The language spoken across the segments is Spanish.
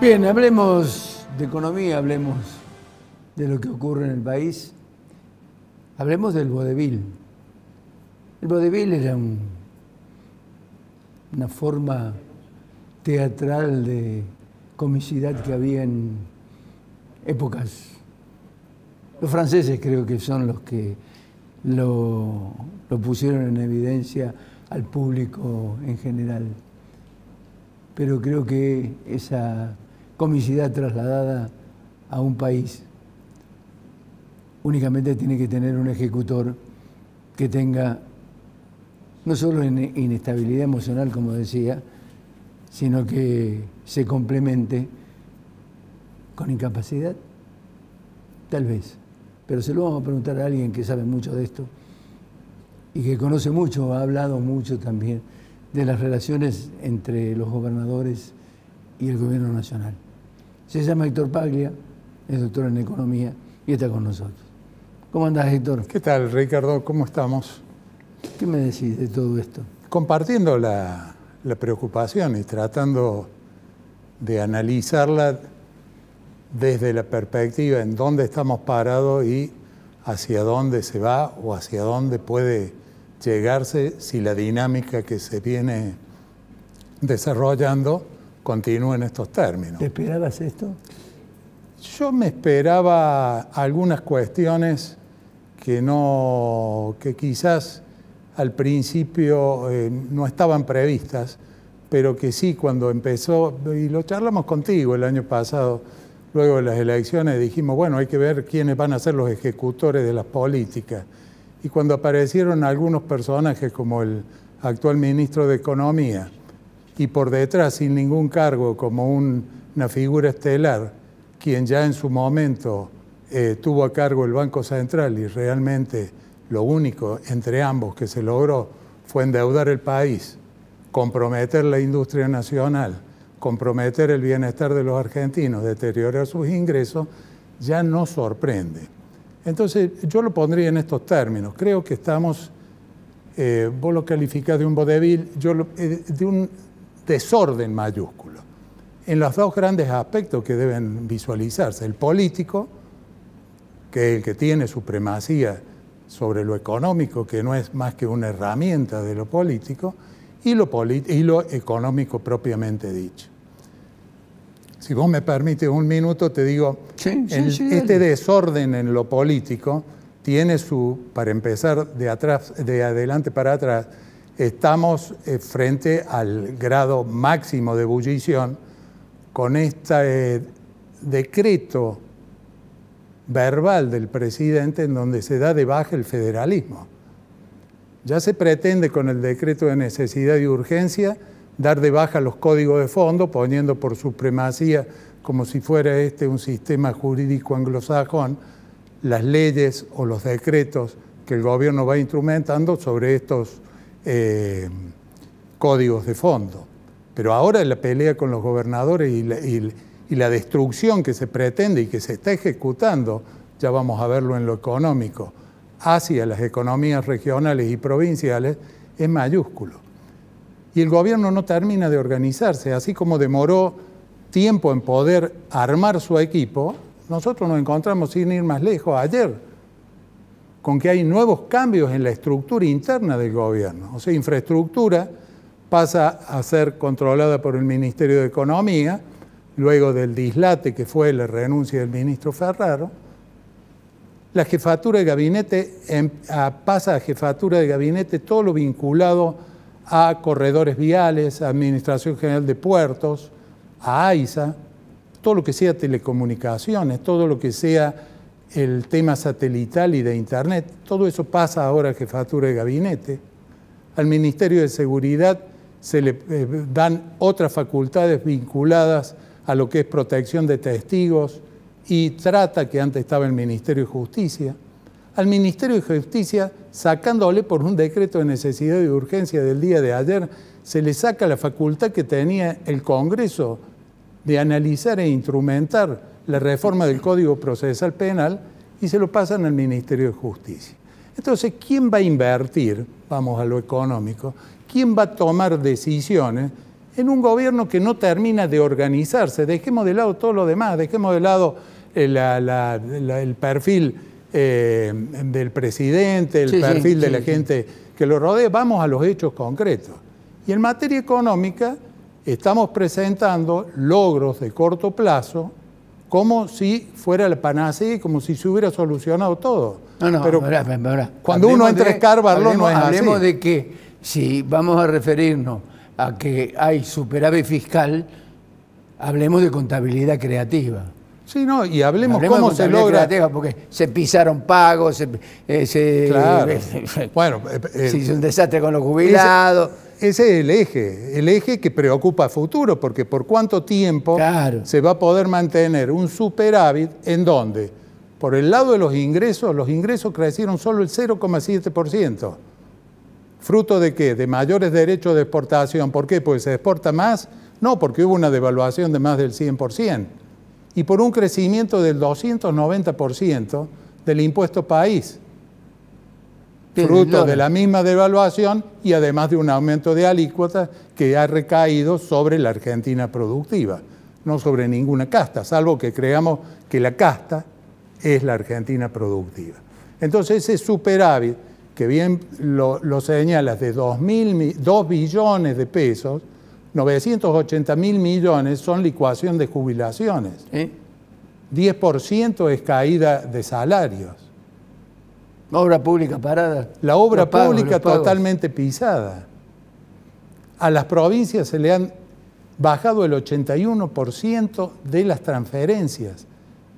Bien, hablemos de economía, hablemos de lo que ocurre en el país. Hablemos del vodevil. El vodevil era una forma teatral de comicidad que había en épocas. Los franceses creo que son los que lo pusieron en evidencia al público en general. Pero creo que esa comicidad trasladada a un país. Únicamente tiene que tener un ejecutor que tenga no solo inestabilidad emocional, como decía, sino que se complemente con incapacidad. Tal vez. Pero se lo vamos a preguntar a alguien que sabe mucho de esto y que conoce mucho, ha hablado mucho también de las relaciones entre los gobernadores y el gobierno nacional. Se llama Héctor Paglia, es doctor en economía y está con nosotros. ¿Cómo andás, Héctor? ¿Qué tal, Ricardo? ¿Cómo estamos? ¿Qué me decís de todo esto? Compartiendo la, la preocupación y tratando de analizarla desde la perspectiva en dónde estamos parados y hacia dónde se va o hacia dónde puede llegarse si la dinámica que se viene desarrollando Continúen estos términos. ¿Te esperabas esto? Yo me esperaba algunas cuestiones que no, que quizás al principio eh, no estaban previstas, pero que sí cuando empezó, y lo charlamos contigo el año pasado, luego de las elecciones, dijimos, bueno, hay que ver quiénes van a ser los ejecutores de las políticas. Y cuando aparecieron algunos personajes como el actual ministro de Economía, y por detrás, sin ningún cargo, como una figura estelar, quien ya en su momento eh, tuvo a cargo el Banco Central y realmente lo único entre ambos que se logró fue endeudar el país, comprometer la industria nacional, comprometer el bienestar de los argentinos, deteriorar sus ingresos, ya no sorprende. Entonces, yo lo pondría en estos términos. Creo que estamos, eh, vos lo calificás de un vodevil, yo eh, de un desorden mayúsculo, en los dos grandes aspectos que deben visualizarse, el político, que es el que tiene supremacía sobre lo económico, que no es más que una herramienta de lo político, y lo, y lo económico propiamente dicho. Si vos me permites un minuto, te digo, este desorden en lo político tiene su, para empezar de, atrás, de adelante para atrás, Estamos eh, frente al grado máximo de ebullición con este eh, decreto verbal del presidente en donde se da de baja el federalismo. Ya se pretende con el decreto de necesidad y urgencia dar de baja los códigos de fondo, poniendo por supremacía, como si fuera este un sistema jurídico anglosajón, las leyes o los decretos que el gobierno va instrumentando sobre estos eh, códigos de fondo. Pero ahora la pelea con los gobernadores y la destrucción que se pretende y que se está ejecutando, ya vamos a verlo en lo económico, hacia las economías regionales y provinciales, es mayúsculo. Y el gobierno no termina de organizarse, así como demoró tiempo en poder armar su equipo, nosotros nos encontramos sin ir más lejos ayer con que hay nuevos cambios en la estructura interna del gobierno. O sea, infraestructura pasa a ser controlada por el Ministerio de Economía, luego del dislate que fue la renuncia del ministro Ferraro. La jefatura de gabinete em, pasa a jefatura de gabinete todo lo vinculado a corredores viales, a Administración General de Puertos, a AISA, todo lo que sea telecomunicaciones, todo lo que sea el tema satelital y de Internet. Todo eso pasa ahora a jefatura el gabinete. Al Ministerio de Seguridad se le eh, dan otras facultades vinculadas a lo que es protección de testigos y trata que antes estaba el Ministerio de Justicia. Al Ministerio de Justicia, sacándole por un decreto de necesidad y urgencia del día de ayer, se le saca la facultad que tenía el Congreso de analizar e instrumentar la reforma del Código Procesal Penal y se lo pasan al Ministerio de Justicia. Entonces, ¿quién va a invertir? Vamos a lo económico. ¿Quién va a tomar decisiones en un gobierno que no termina de organizarse? Dejemos de lado todo lo demás, dejemos de lado el, eh, el perfil eh, del presidente, el perfil de la gente que lo rodea. Vamos a los hechos concretos. Y en materia económica, estamos presentando logros de corto plazo como si fuera el panacea y como si se hubiera solucionado todo. No, no, pero cuando uno entra a escarbarlo no es así. Hablemos de que si vamos a referirnos a que hay superávit fiscal, hablemos de contabilidad creativa. Sí, no, y hablemos, cómo se logra. porque se pisaron pagos, se. Eh, bueno, eh, hizo eh, un desastre con los jubilados. Ese es el eje, el eje que preocupa a futuro, porque por cuánto tiempo se va a poder mantener un superávit en donde, por el lado de los ingresos, los ingresos crecieron solo el 0,7%. ¿Fruto de qué? De mayores derechos de exportación. ¿Por qué? Porque se exporta más. No, porque hubo una devaluación de más del 100%. Y por un crecimiento del 290% del impuesto país fruto de la misma devaluación y además de un aumento de alícuotas que ha recaído sobre la Argentina productiva, no sobre ninguna casta, salvo que creamos que la casta es la Argentina productiva. Entonces ese superávit, que bien lo, señalas, de 2, billones de pesos, 980 mil millones son licuación de jubilaciones. 10% es caída de salarios. Obra pública parada. La obra pública totalmente pisada. A las provincias se le han bajado el 81% de las transferencias,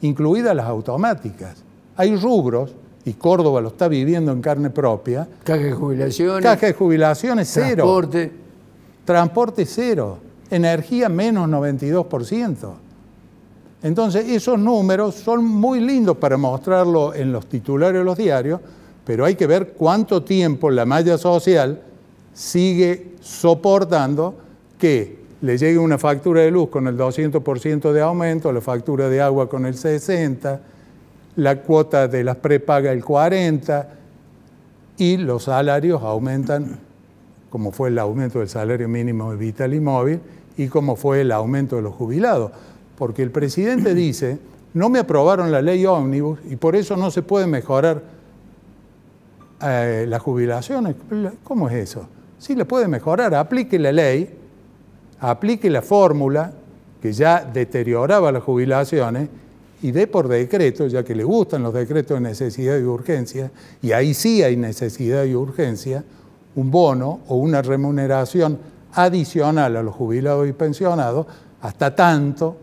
incluidas las automáticas. Hay rubros, y Córdoba lo está viviendo en carne propia. Caja de jubilaciones. Caja de jubilaciones cero. Transporte. Transporte cero. Energía menos 92%. Entonces, esos números son muy lindos para mostrarlo en los titulares de los diarios, pero hay que ver cuánto tiempo la malla social sigue soportando que le llegue una factura de luz con el 200% de aumento, la factura de agua con el 60%, la cuota de las prepagas el 40% y los salarios aumentan, como fue el aumento del salario mínimo de vital y móvil y como fue el aumento de los jubilados porque el presidente dice, no me aprobaron la ley ómnibus y por eso no se puede mejorar eh, las jubilaciones. ¿Cómo es eso? Sí, la puede mejorar, aplique la ley, aplique la fórmula que ya deterioraba las jubilaciones y dé por decreto, ya que le gustan los decretos de necesidad y urgencia, y ahí sí hay necesidad y urgencia, un bono o una remuneración adicional a los jubilados y pensionados hasta tanto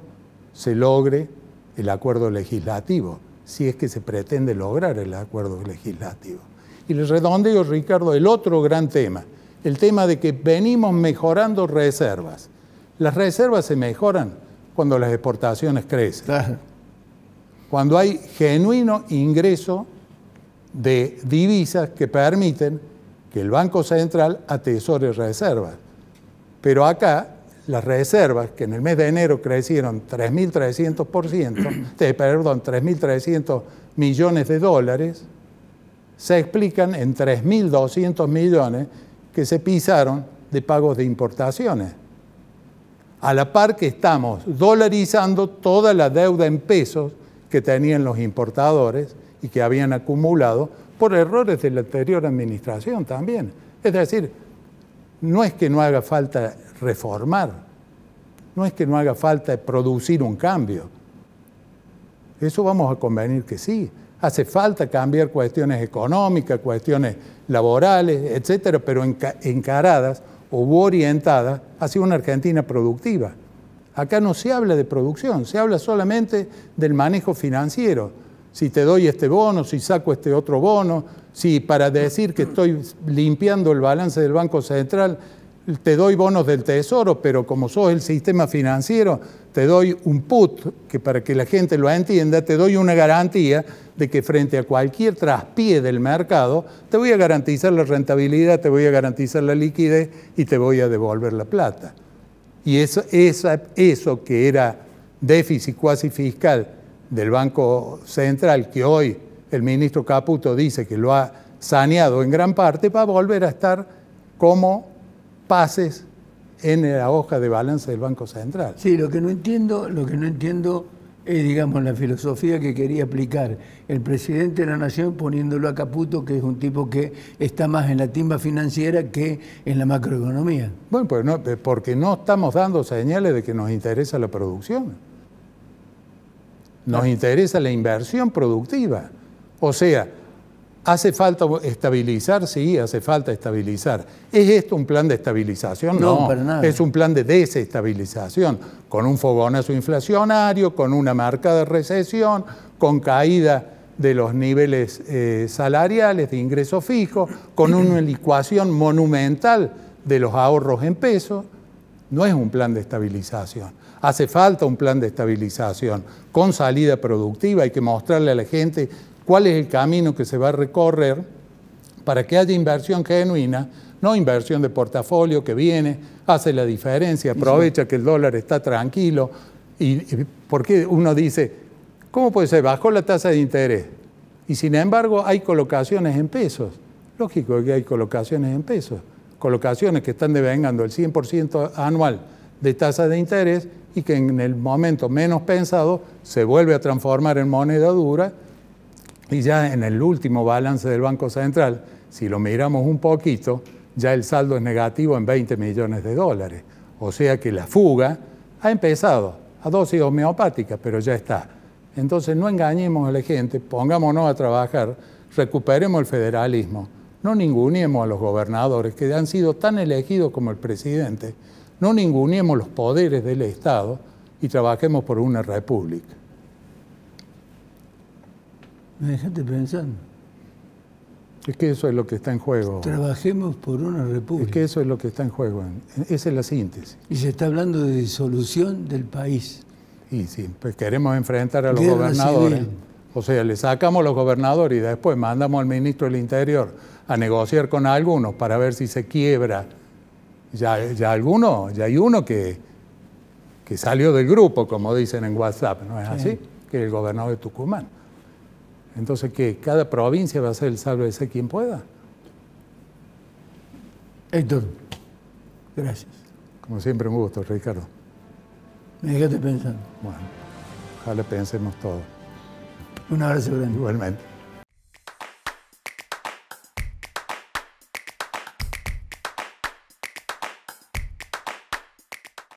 se logre el acuerdo legislativo, si es que se pretende lograr el acuerdo legislativo. Y le redondeo, Ricardo, el otro gran tema, el tema de que venimos mejorando reservas. Las reservas se mejoran cuando las exportaciones crecen, cuando hay genuino ingreso de divisas que permiten que el Banco Central atesore reservas. Pero acá las reservas, que en el mes de enero crecieron 3.300%, perdón, 3.300 millones de dólares, se explican en 3.200 millones que se pisaron de pagos de importaciones. A la par que estamos dolarizando toda la deuda en pesos que tenían los importadores y que habían acumulado por errores de la anterior administración también. Es decir, no es que no haga falta reformar. No es que no haga falta producir un cambio. Eso vamos a convenir que sí. Hace falta cambiar cuestiones económicas, cuestiones laborales, etcétera, pero encaradas o orientadas hacia una Argentina productiva. Acá no se habla de producción, se habla solamente del manejo financiero. Si te doy este bono, si saco este otro bono, si para decir que estoy limpiando el balance del Banco Central te doy bonos del tesoro, pero como sos el sistema financiero, te doy un put, que para que la gente lo entienda, te doy una garantía de que frente a cualquier traspié del mercado, te voy a garantizar la rentabilidad, te voy a garantizar la liquidez y te voy a devolver la plata. Y eso, eso que era déficit cuasi fiscal del Banco Central, que hoy el ministro Caputo dice que lo ha saneado en gran parte, va a volver a estar como pases en la hoja de balance del Banco Central. Sí, lo que no entiendo, lo que no entiendo es, digamos, la filosofía que quería aplicar el presidente de la Nación poniéndolo a Caputo, que es un tipo que está más en la timba financiera que en la macroeconomía. Bueno, pues no, eh, porque no estamos dando señales de que nos interesa la producción. Nos ah. interesa la inversión productiva. O sea, ¿Hace falta estabilizar? Sí, hace falta estabilizar. ¿Es esto un plan de estabilización? No, es un plan de desestabilización, con un fogonazo inflacionario, con una marca de recesión, con caída de los niveles eh, salariales, de ingreso fijo, con una licuación monumental de los ahorros en peso, No es un plan de estabilización. Hace falta un plan de estabilización con salida productiva, hay que mostrarle a la gente cuál es el camino que se va a recorrer para que haya inversión genuina, no inversión de portafolio que viene, hace la diferencia, aprovecha que el dólar está tranquilo. Y, y, porque uno dice, ¿cómo puede ser? Bajó la tasa de interés. Y sin embargo hay colocaciones en pesos. Lógico que hay colocaciones en pesos. Colocaciones que están devengando el 100% anual de tasa de interés y que en el momento menos pensado se vuelve a transformar en moneda dura y ya en el último balance del Banco Central, si lo miramos un poquito, ya el saldo es negativo en 20 millones de dólares. O sea que la fuga ha empezado a dosis homeopáticas, pero ya está. Entonces no engañemos a la gente, pongámonos a trabajar, recuperemos el federalismo, no ninguniemos a los gobernadores que han sido tan elegidos como el presidente, no ninguniemos los poderes del Estado y trabajemos por una república. Me dejaste pensando. Es que eso es lo que está en juego. Trabajemos por una república. Es que eso es lo que está en juego. Esa es la síntesis. Y se está hablando de disolución del país. Y sí, pues queremos enfrentar a los gobernadores. O sea, le sacamos a los gobernadores y después mandamos al ministro del Interior a negociar con algunos para ver si se quiebra. Ya, ya alguno, ya hay uno que, que salió del grupo, como dicen en WhatsApp, ¿no es así? Que el gobernador de Tucumán. Entonces, ¿qué? ¿Cada provincia va a ser el de ser quien pueda? Héctor, gracias. Como siempre, un gusto, Ricardo. Me dejaste pensando. Bueno, ojalá pensemos todos. Un abrazo grande. Igualmente.